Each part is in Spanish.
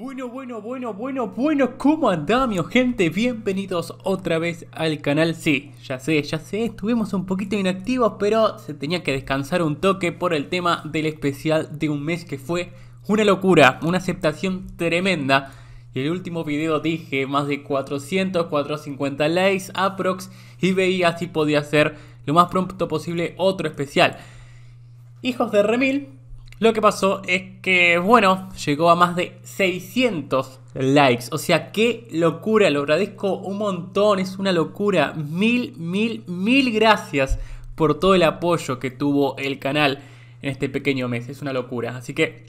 Bueno, bueno, bueno, bueno, bueno, ¿cómo andamos gente? Bienvenidos otra vez al canal. Sí, ya sé, ya sé, estuvimos un poquito inactivos, pero se tenía que descansar un toque por el tema del especial de un mes que fue una locura, una aceptación tremenda. Y el último video dije más de 400, 450 likes aprox y veía si podía hacer lo más pronto posible otro especial. Hijos de Remil, lo que pasó es que, bueno, llegó a más de 600 likes. O sea, qué locura, lo agradezco un montón, es una locura. Mil, mil, mil gracias por todo el apoyo que tuvo el canal en este pequeño mes. Es una locura. Así que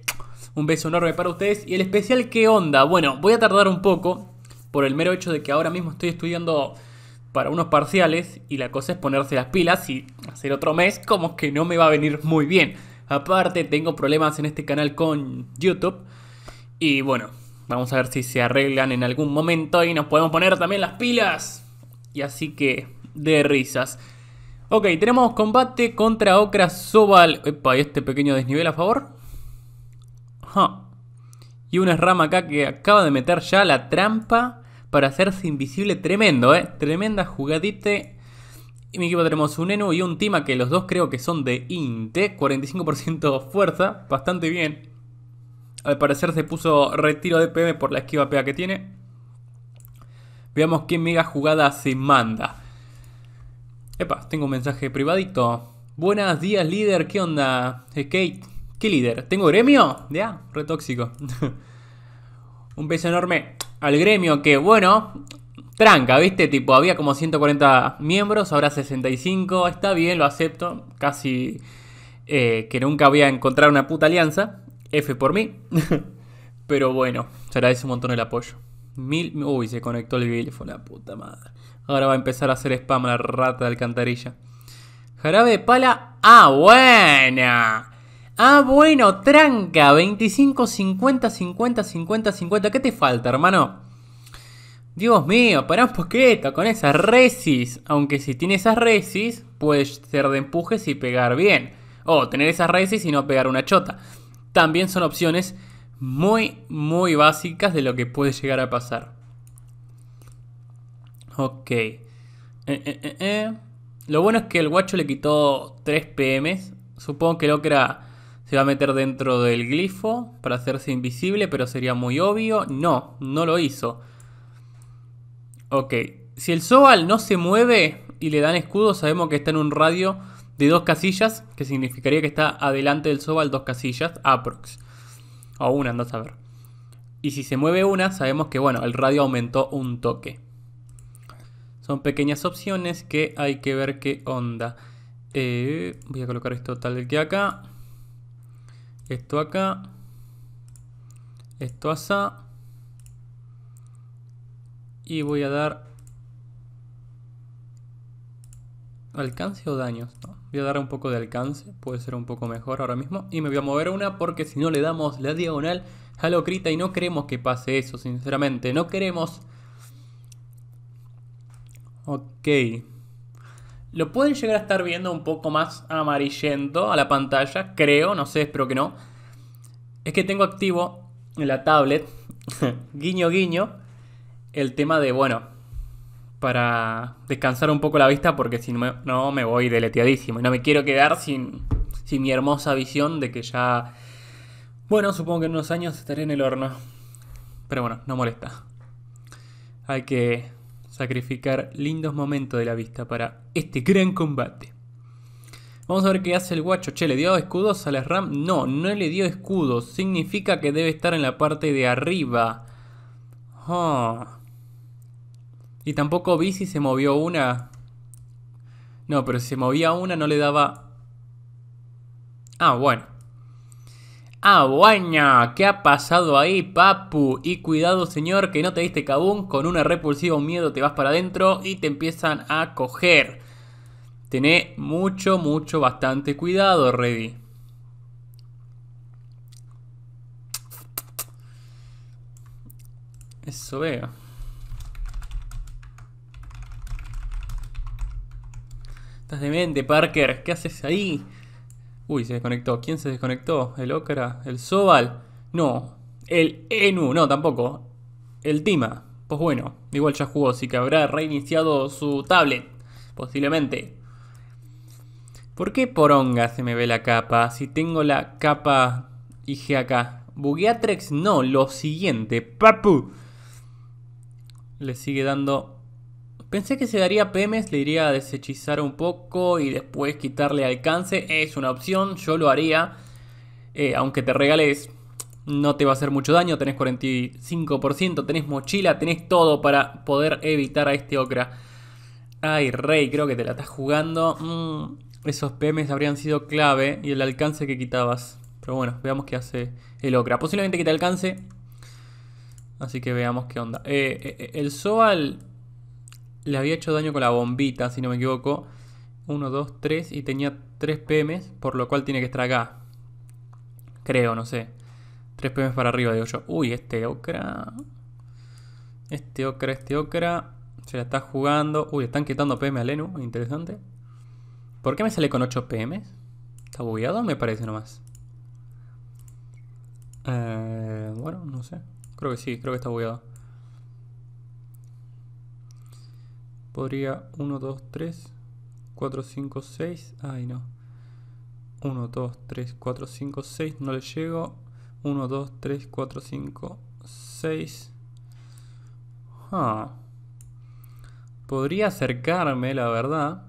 un beso enorme para ustedes. Y el especial, ¿qué onda? Bueno, voy a tardar un poco por el mero hecho de que ahora mismo estoy estudiando para unos parciales y la cosa es ponerse las pilas y hacer otro mes como que no me va a venir muy bien. Aparte, tengo problemas en este canal con YouTube. Y bueno, vamos a ver si se arreglan en algún momento y nos podemos poner también las pilas. Y así que, de risas. Ok, tenemos combate contra Okra Sobal. Epa, ¿y este pequeño desnivel a favor? Y una rama acá que acaba de meter ya la trampa para hacerse invisible. Tremendo, eh. Tremenda jugadita y mi equipo tenemos un Enu y un Tima que los dos creo que son de Inte. 45% fuerza, bastante bien. Al parecer se puso retiro de PM por la esquiva pega que tiene. Veamos qué mega jugada se manda. Epa, tengo un mensaje privadito. Buenas días, líder. ¿Qué onda? Skate. ¿Qué líder? ¿Tengo gremio? Ya, Retóxico. re tóxico. un beso enorme al gremio que, bueno, tranca, ¿viste? Tipo, había como 140 miembros, ahora 65, está bien, lo acepto, casi eh, que nunca voy a encontrar una puta alianza, F por mí, pero bueno, se agradece un montón el apoyo. Mil, uy, se conectó el fue la puta madre. Ahora va a empezar a hacer spam la rata de alcantarilla. Jarabe de pala, ah, buena. Ah, bueno, tranca, 25, 50, 50, 50, 50. ¿Qué te falta, hermano? Dios mío, pará un poquito con esas resis. Aunque si tiene esas resis, puede ser de empujes y pegar bien. O tener esas resis y no pegar una chota. También son opciones muy, muy básicas de lo que puede llegar a pasar. Ok. Eh, eh, eh, lo bueno es que el guacho le quitó 3 PMs. Supongo que OKRA se va a meter dentro del glifo para hacerse invisible, pero sería muy obvio. No, no lo hizo. Ok, si el Soval no se mueve y le dan escudo, sabemos que está en un radio de dos casillas, que significaría que está adelante del Soval dos casillas, aprox. O una, no saber. Y si se mueve una, sabemos que bueno, el radio aumentó un toque. Son pequeñas opciones que hay que ver qué onda. Eh, voy a colocar esto tal que acá. Esto acá. Esto asa y voy a dar alcance o daños. voy a dar un poco de alcance, puede ser un poco mejor ahora mismo. Y me voy a mover una porque si no le damos la diagonal a y no queremos que pase eso, sinceramente. No queremos... Ok. Lo pueden llegar a estar viendo un poco más amarillento a la pantalla, creo, no sé, espero que no. Es que tengo activo en la tablet, guiño guiño, el tema de, bueno, para descansar un poco la vista porque si no, me voy deleteadísimo y no me quiero quedar sin, mi hermosa visión de que ya, bueno, supongo que en unos años estaré en el horno. Pero bueno, no molesta. Hay que sacrificar lindos momentos de la vista para este gran combate. Vamos a ver qué hace el guacho. Che, ¿le dio escudos a la RAM? No, no le dio escudos. Significa que debe estar en la parte de arriba. Oh. Y tampoco vi si se movió una. No, pero si se movía una no le daba... Ah, bueno. Ah, bueno. ¿Qué ha pasado ahí, papu? Y cuidado, señor, que no te diste cabún. Con un repulsivo miedo te vas para adentro y te empiezan a coger. Tené mucho, mucho, bastante cuidado, Ready. Eso vea. Estás demente, Parker. ¿Qué haces ahí? Uy, se desconectó. ¿Quién se desconectó? ¿El Okra? ¿El Sobal? No. El Enu. No, tampoco. El Tima. Pues bueno, igual ya jugó, así que habrá reiniciado su tablet. Posiblemente. ¿Por qué poronga se me ve la capa? Si tengo la capa IG acá. Bugueatrex no, lo siguiente. Papu. Le sigue dando Pensé que se daría Pemes, le iría a desechizar un poco y después quitarle alcance. Es una opción, yo lo haría. Eh, aunque te regales, no te va a hacer mucho daño. Tenés 45%, tenés mochila, tenés todo para poder evitar a este Okra. Ay, Rey, creo que te la estás jugando. Mm, esos Pemes habrían sido clave y el alcance que quitabas. Pero bueno, veamos qué hace el Okra. Posiblemente que alcance. Así que veamos qué onda. Eh, eh, el Sobal le había hecho daño con la bombita, si no me equivoco. 1, 2, 3 y tenía 3 PMs, por lo cual tiene que estar acá. Creo, no sé. 3 PMs para arriba, digo yo. Uy, este Okra. Este Okra, este Okra. Se la está jugando. Uy, están quitando PM a Lenu, interesante. ¿Por qué me sale con 8 PMs? ¿Está bugueado me parece nomás? Eh, bueno, no sé. Creo que sí, creo que está bugueado. podría 1, 2, 3, 4, 5, 6. Ay, no. 1, 2, 3, 4, 5, 6. No le llego. 1, 2, 3, 4, 5, 6. Podría acercarme, la verdad.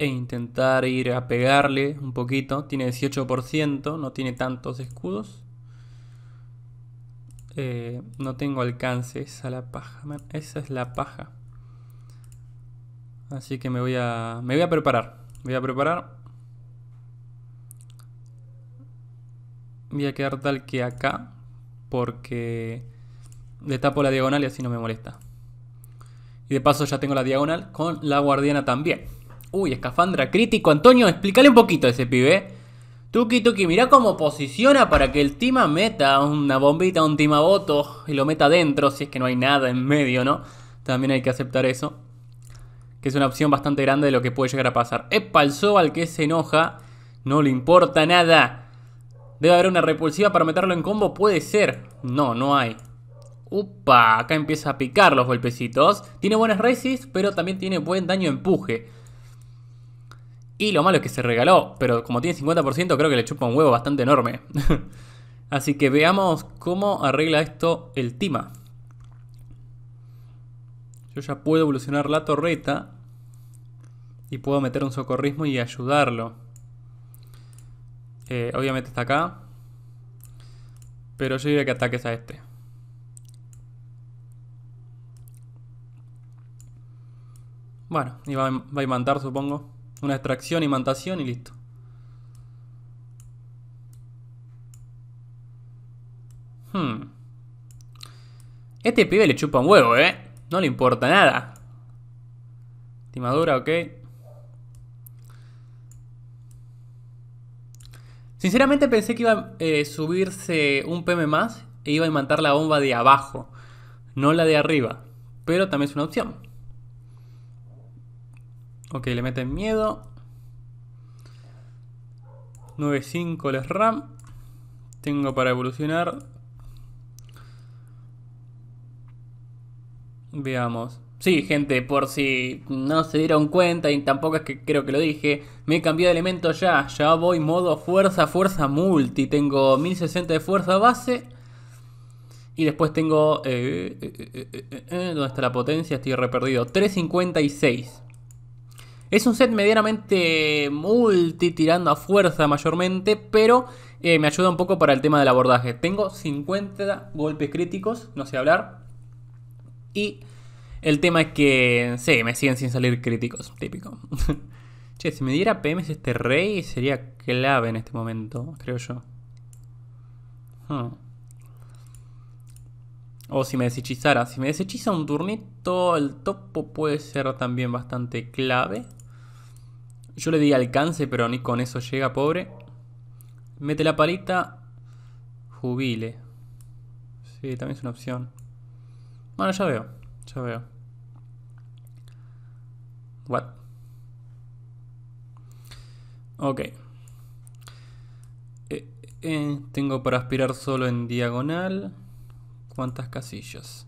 E intentar ir a pegarle un poquito. Tiene 18%, no tiene tantos escudos. Eh, no tengo alcance. Esa, la paja, Esa es la paja. Así que me voy a. Me voy a preparar. voy a preparar. Voy a quedar tal que acá. Porque le tapo la diagonal y así no me molesta. Y de paso ya tengo la diagonal con la guardiana también. Uy, escafandra crítico. Antonio, explícale un poquito a ese pibe. Tuki Tuki, mirá cómo posiciona para que el Tima meta una bombita, un Timaboto y lo meta adentro, si es que no hay nada en medio, ¿no? También hay que aceptar eso. Que es una opción bastante grande de lo que puede llegar a pasar. Es el al que se enoja, no le importa nada. Debe haber una repulsiva para meterlo en combo, puede ser. No, no hay. Upa, acá empieza a picar los golpecitos. Tiene buenas resis pero también tiene buen daño empuje. Y lo malo es que se regaló, pero como tiene 50% creo que le chupa un huevo bastante enorme. Así que veamos cómo arregla esto el Tima. Yo ya puedo evolucionar la torreta. Y puedo meter un socorrismo y ayudarlo. Eh, obviamente está acá. Pero yo diría que ataques a este. Bueno, y a, va a imantar supongo. Una extracción, imantación y listo. Hmm. Este pibe le chupa un huevo, ¿eh? No le importa nada. Timadura, ok. Sinceramente pensé que iba a eh, subirse un PM más e iba a imantar la bomba de abajo, no la de arriba. Pero también es una opción. Ok, le meten miedo. 9.5 les RAM. Tengo para evolucionar. Veamos. Sí, gente, por si no se dieron cuenta y tampoco es que creo que lo dije, me he cambiado de elemento ya. Ya voy modo fuerza, fuerza multi. Tengo 1060 de fuerza base. Y después tengo... Eh, eh, eh, eh, ¿Dónde está la potencia? Estoy re perdido. 356. Es un set medianamente multi, tirando a fuerza mayormente, pero eh, me ayuda un poco para el tema del abordaje. Tengo 50 golpes críticos, no sé hablar. Y el tema es que, sí, me siguen sin salir críticos, típico. che, si me diera PMs este rey sería clave en este momento, creo yo. Hmm. O si me deshechizara. Si me deshechiza un turnito, el topo puede ser también bastante clave. Yo le di alcance, pero ni con eso llega, pobre. Mete la palita. Jubile. Sí, también es una opción. Bueno, ya veo. Ya veo. What? Ok. Eh, eh, tengo para aspirar solo en diagonal. ¿Cuántas casillas?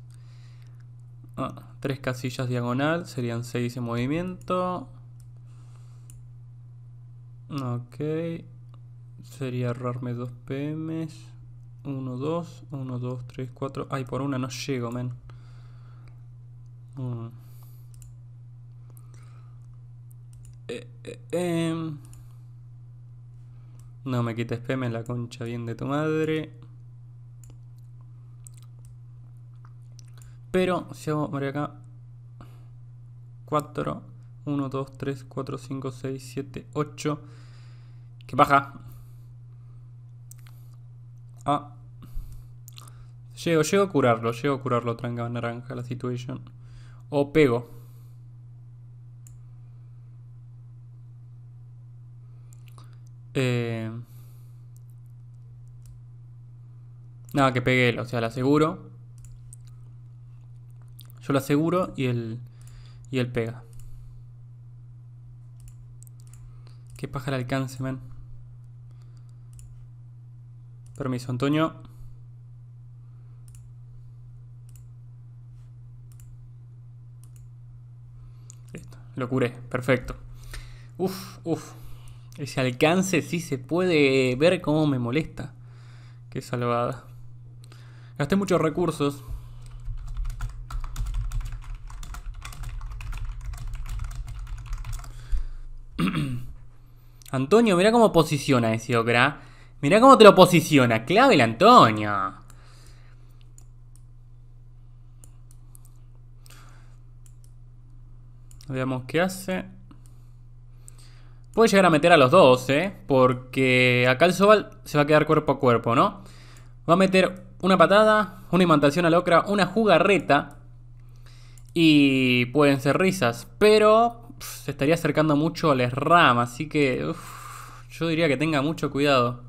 Ah, tres casillas diagonal. Serían seis en movimiento. Ok. Sería ahorrarme dos PMs. 1, 2, 1, 2, 3, 4. Ay, por una no llego, men. Eh, eh, eh. No me quites PM la concha bien de tu madre. Pero si hago por acá 4, 1, 2, 3, 4, 5, 6, 7, 8. ¿Qué baja? Ah. Llego, llego a curarlo. Llego a curarlo, tranca naranja, la situación. O pego. Eh. Nada, que pegue él. O sea, la aseguro. Yo la aseguro y él, y él pega. Que paja el alcance, man. Permiso, Antonio. Listo, lo curé, perfecto. Uf, uf. Ese alcance sí se puede ver cómo me molesta. Qué salvada. Gasté muchos recursos. Antonio, mira cómo posiciona ese obra. Mirá cómo te lo posiciona. Clave la Antonio. Veamos qué hace. Puede llegar a meter a los dos, ¿eh? Porque acá el Sobal se va a quedar cuerpo a cuerpo, ¿no? Va a meter una patada, una imantación a locra, una jugarreta. Y pueden ser risas. Pero se estaría acercando mucho a las ramas. Así que yo diría que tenga mucho cuidado.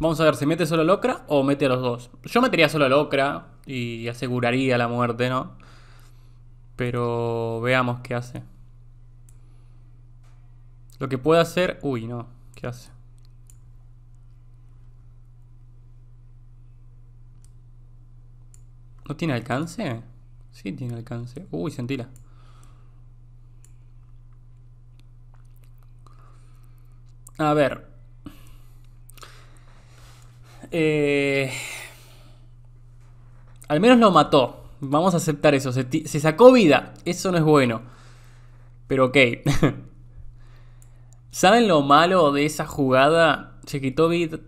Vamos a ver, ¿se mete solo a Locra o mete a los dos? Yo metería solo a Locra y aseguraría la muerte, ¿no? Pero veamos qué hace. Lo que puede hacer... Uy, no. ¿Qué hace? ¿No tiene alcance? Sí, tiene alcance. Uy, sentila. A ver. Eh, al menos lo mató. Vamos a aceptar eso. Se, sacó vida. Eso no es bueno. Pero ok. ¿Saben lo malo de esa jugada? Se quitó vida.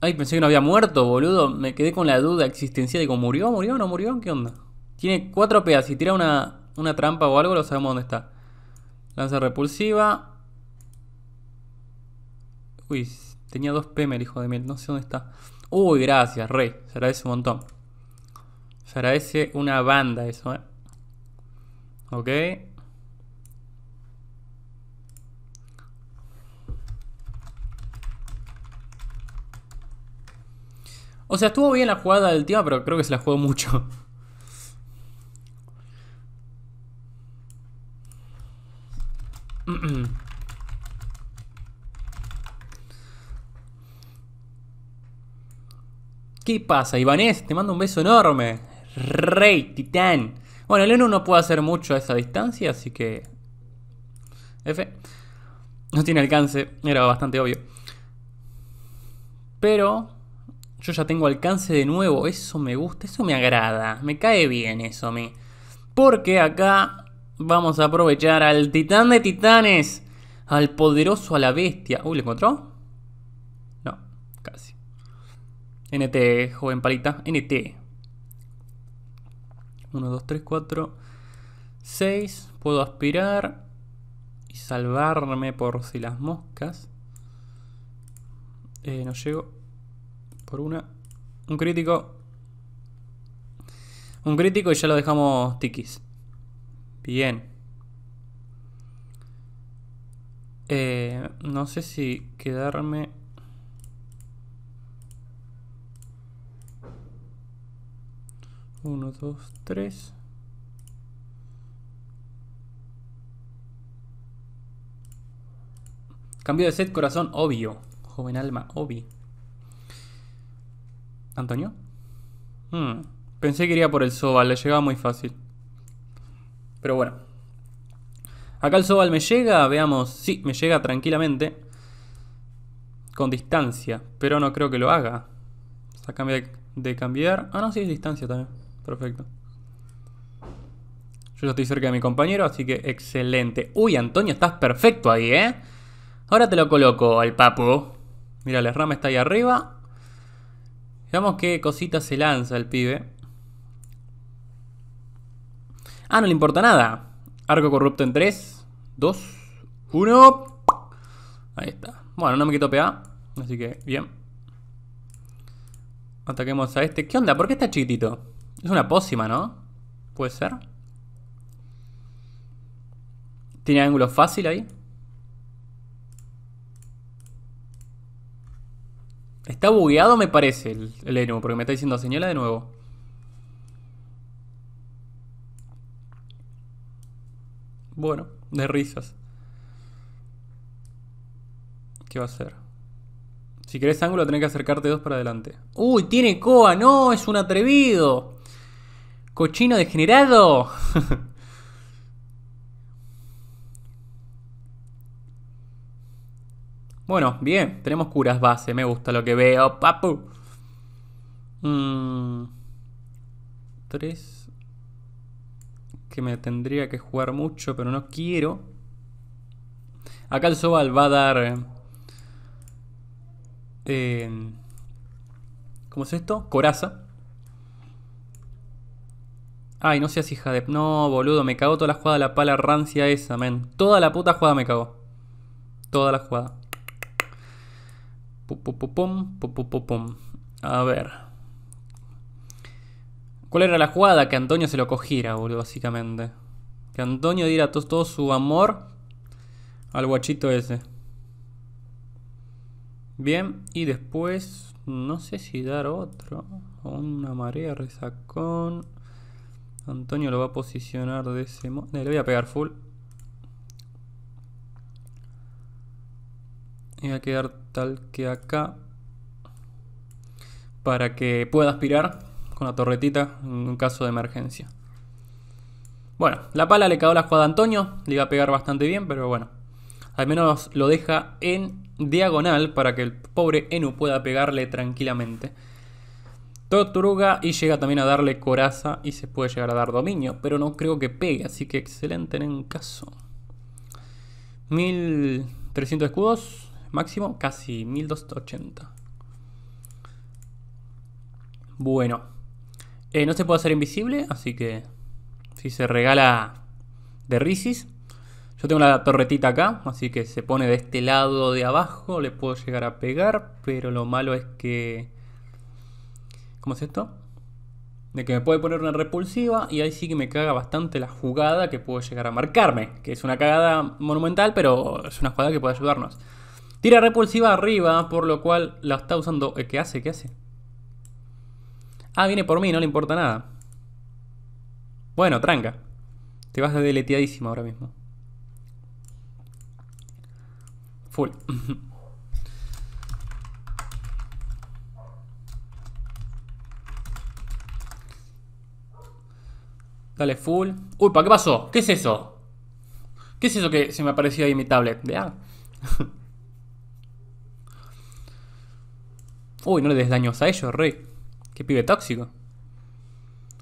Ay, pensé que no había muerto, boludo. Me quedé con la duda existencial. Digo, ¿murió? ¿Murió? ¿No murió? ¿Qué onda? Tiene cuatro pedazos. Si tira una, una trampa o algo, lo sabemos dónde está. Lanza repulsiva. Uy, Tenía dos pm el hijo de miel, no sé dónde está. Uy, gracias, rey. Se agradece un montón. Se agradece una banda eso, ¿eh? Ok. O sea, estuvo bien la jugada del tío, pero creo que se la jugó mucho. ¿Qué pasa, Ivanés? Te mando un beso enorme. Rey, titán. Bueno, el Enu no puede hacer mucho a esa distancia, así que... F. No tiene alcance, era bastante obvio. Pero yo ya tengo alcance de nuevo, eso me gusta, eso me agrada, me cae bien eso a mí. Porque acá vamos a aprovechar al titán de titanes, al poderoso a la bestia. Uy, le encontró? NT, joven palita. NT. 1, 2, 3, 4, 6. Puedo aspirar y salvarme por si las moscas. Eh, no llego. Por una. Un crítico. Un crítico y ya lo dejamos tiquis. Bien. Eh, no sé si quedarme 1, 2, 3. Cambio de set, corazón, obvio. Joven alma, obvio. ¿Antonio? Hmm, pensé que iría por el Sobal, le llegaba muy fácil. Pero bueno. Acá el Sobal me llega, veamos. Sí, me llega tranquilamente. Con distancia, pero no creo que lo haga. Está cambia de, de cambiar. Ah, no, sí, es distancia también perfecto. Yo ya estoy cerca de mi compañero, así que excelente. Uy, Antonio, estás perfecto ahí, ¿eh? Ahora te lo coloco al papo. Mira, la rama está ahí arriba. Veamos qué cosita se lanza el pibe. Ah, no le importa nada. Arco corrupto en 3, 2, 1. Ahí está. Bueno, no me quito PA. Así que, bien. Ataquemos a este. ¿Qué onda? ¿Por qué está chiquitito? Es una pócima, ¿no? ¿Puede ser? ¿Tiene ángulo fácil ahí? Está bugueado me parece el, enemigo, porque me está diciendo señala de nuevo. Bueno, de risas. ¿Qué va a hacer? Si querés ángulo tenés que acercarte dos para adelante. ¡Uy, tiene coa! ¡No, es un atrevido! cochino degenerado. bueno, bien, tenemos curas base, me gusta lo que veo, papu. Mm, tres. Que me tendría que jugar mucho, pero no quiero. Acá el Sobal va a dar... Eh, ¿Cómo es esto? Coraza. Ay, no seas hija de... No, boludo, me cagó toda la jugada la pala rancia esa, men. Toda la puta jugada me cagó. Toda la jugada. Pum, pum, pum, pum, pum, A ver. ¿Cuál era la jugada? Que Antonio se lo cogiera, boludo, básicamente. Que Antonio diera todo su amor al guachito ese. Bien, y después... No sé si dar otro. Una marea, resacón... Antonio lo va a posicionar de ese modo. Eh, le voy a pegar full. Y va a quedar tal que acá. Para que pueda aspirar con la torretita en caso de emergencia. Bueno, la pala le cagó la jugada a Antonio. Le iba a pegar bastante bien, pero bueno. Al menos lo deja en diagonal para que el pobre Enu pueda pegarle tranquilamente. Tortuga y llega también a darle coraza y se puede llegar a dar dominio, pero no creo que pegue, así que excelente en el caso. 1300 escudos, máximo casi 1280. Bueno, eh, no se puede hacer invisible, así que si se regala de Risis. Yo tengo la torretita acá, así que se pone de este lado de abajo, le puedo llegar a pegar, pero lo malo es que ¿Cómo es esto? De que me puede poner una repulsiva y ahí sí que me caga bastante la jugada que puedo llegar a marcarme. Que es una cagada monumental, pero es una jugada que puede ayudarnos. Tira repulsiva arriba, por lo cual la está usando... Eh, ¿Qué hace? ¿Qué hace? Ah, viene por mí, no le importa nada. Bueno, tranca. Te vas de deleteadísima ahora mismo. Full. Dale full. Uy, ¿para qué pasó? ¿Qué es eso? ¿Qué es eso que se me apareció ahí en mi tablet? Uy, no le des daños a ellos, rey. Qué pibe tóxico.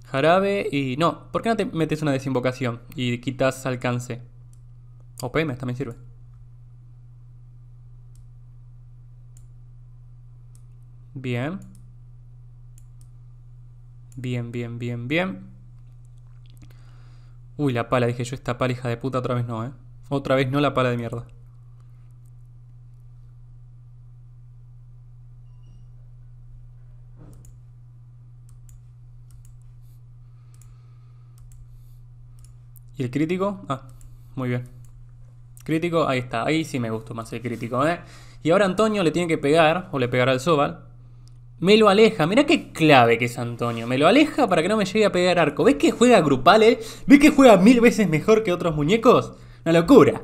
Jarabe y... No, ¿por qué no te metes una desinvocación y quitas alcance? O PM también sirve. Bien. Bien, bien, bien, bien. Uy, la pala, dije yo, esta pala hija de puta otra vez no, ¿eh? Otra vez no la pala de mierda. ¿Y el crítico? Ah, muy bien. Crítico, ahí está. Ahí sí me gustó más el crítico, ¿eh? Y ahora Antonio le tiene que pegar, o le pegará al Sobal, me lo aleja. Mirá qué clave que es Antonio. Me lo aleja para que no me llegue a pegar arco. ¿Ves que juega grupal, eh? ¿Ves que juega mil veces mejor que otros muñecos? Una locura.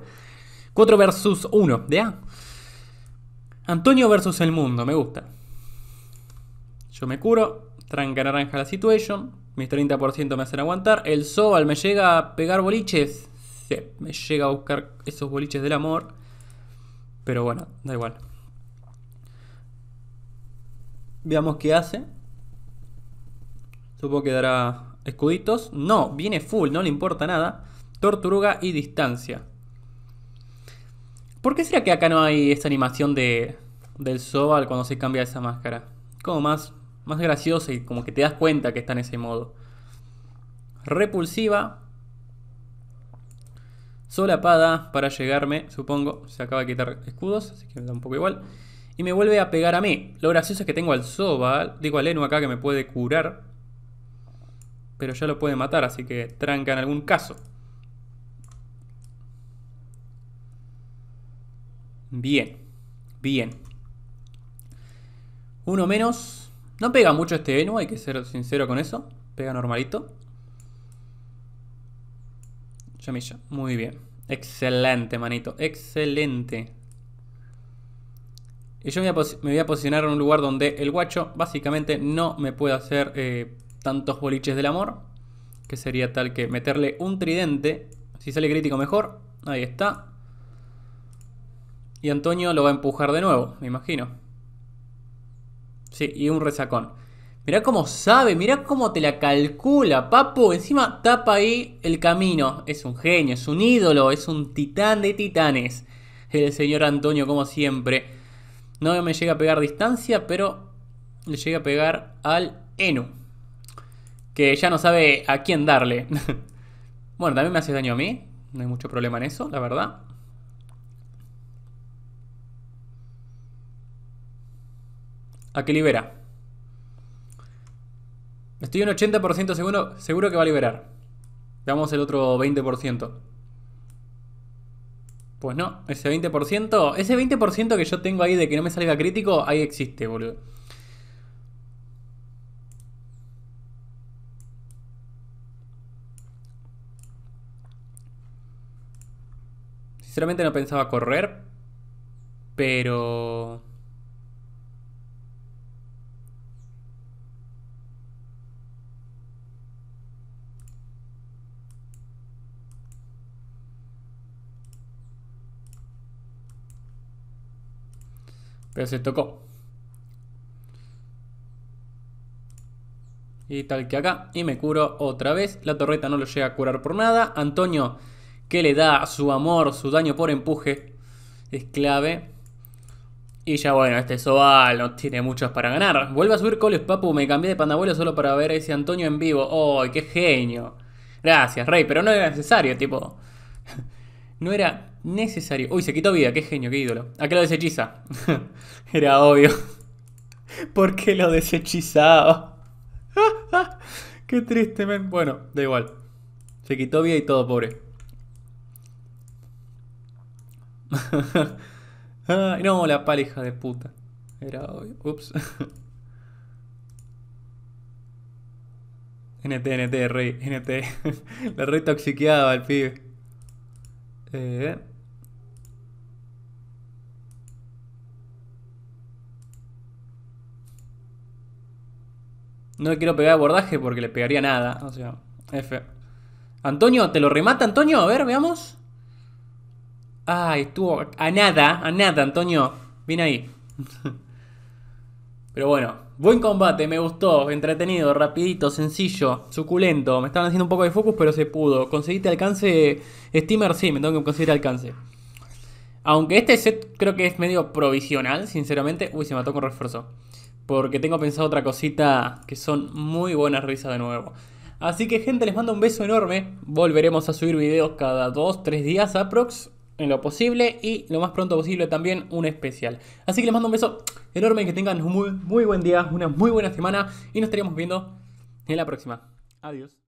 4 versus 1. De Antonio versus el mundo. Me gusta. Yo me curo. Tranca naranja la situation. Mis 30% me hacen aguantar. El Sobal me llega a pegar boliches. Sí, me llega a buscar esos boliches del amor. Pero bueno, da igual. Veamos qué hace. Supongo que dará escuditos. No, viene full, no le importa nada. Torturuga y distancia. ¿Por qué será que acá no hay esta animación de, del Sobal cuando se cambia esa máscara? Como más, más graciosa y como que te das cuenta que está en ese modo. Repulsiva. Solapada para llegarme, supongo. Se acaba de quitar escudos, así que me da un poco igual y me vuelve a pegar a mí. Lo gracioso es que tengo al Soba, digo al Enu acá que me puede curar, pero ya lo puede matar, así que tranca en algún caso. Bien, bien. Uno menos. No pega mucho este Enu, hay que ser sincero con eso. Pega normalito. Chamilla, muy bien. Excelente, manito, excelente. Y yo me voy, a posicionar en un lugar donde el guacho básicamente no me puede hacer eh, tantos boliches del amor. Que sería tal que meterle un tridente. Si sale crítico mejor. Ahí está. Y Antonio lo va a empujar de nuevo, me imagino. Sí, y un resacón. Mirá cómo sabe, mirá cómo te la calcula, papu. Encima tapa ahí el camino. Es un genio, es un ídolo, es un titán de titanes. El señor Antonio, como siempre. No me llega a pegar distancia, pero le llega a pegar al Enu. Que ya no sabe a quién darle. bueno, también me hace daño a mí. No hay mucho problema en eso, la verdad. A qué libera. Estoy un 80% seguro, seguro que va a liberar. Veamos el otro 20%. Pues no, ese 20%, ese 20% que yo tengo ahí de que no me salga crítico, ahí existe, boludo. Sinceramente no pensaba correr, pero... Pero se tocó. Y tal que acá. Y me curo otra vez. La torreta no lo llega a curar por nada. Antonio, que le da su amor, su daño por empuje. Es clave. Y ya bueno, este Sobal no tiene muchos para ganar. Vuelve a subir coles, papu. Me cambié de pandabuelo solo para ver a ese Antonio en vivo. ¡Oh, qué genio! Gracias, Rey, pero no era necesario, tipo. no era necesario. Uy, se quitó vida, qué genio, qué ídolo. ¿A qué lo desechiza? Era obvio. ¿Por qué lo deshechizaba? qué triste, men. Bueno, da igual. Se quitó vida y todo, pobre. no, la pareja de puta. Era obvio. Ups. NT, NT, rey, NT. La rey toxiqueaba al pibe. Eh. No le quiero pegar abordaje porque le pegaría nada. O sea, F. Antonio, ¿te lo remata Antonio? A ver, veamos. Ay, estuvo a nada, a nada, Antonio. Viene ahí. Pero bueno, buen combate, me gustó, entretenido, rapidito, sencillo, suculento. Me estaban haciendo un poco de focus, pero se pudo. Conseguiste alcance, Steamer sí, me tengo que conseguir alcance. Aunque este set creo que es medio provisional, sinceramente. Uy, se mató con refuerzo porque tengo pensado otra cosita que son muy buenas risas de nuevo. Así que gente, les mando un beso enorme. Volveremos a subir videos cada 2, 3 días aprox en lo posible y lo más pronto posible también un especial. Así que les mando un beso enorme, que tengan un muy, muy buen día, una muy buena semana y nos estaremos viendo en la próxima. Adiós.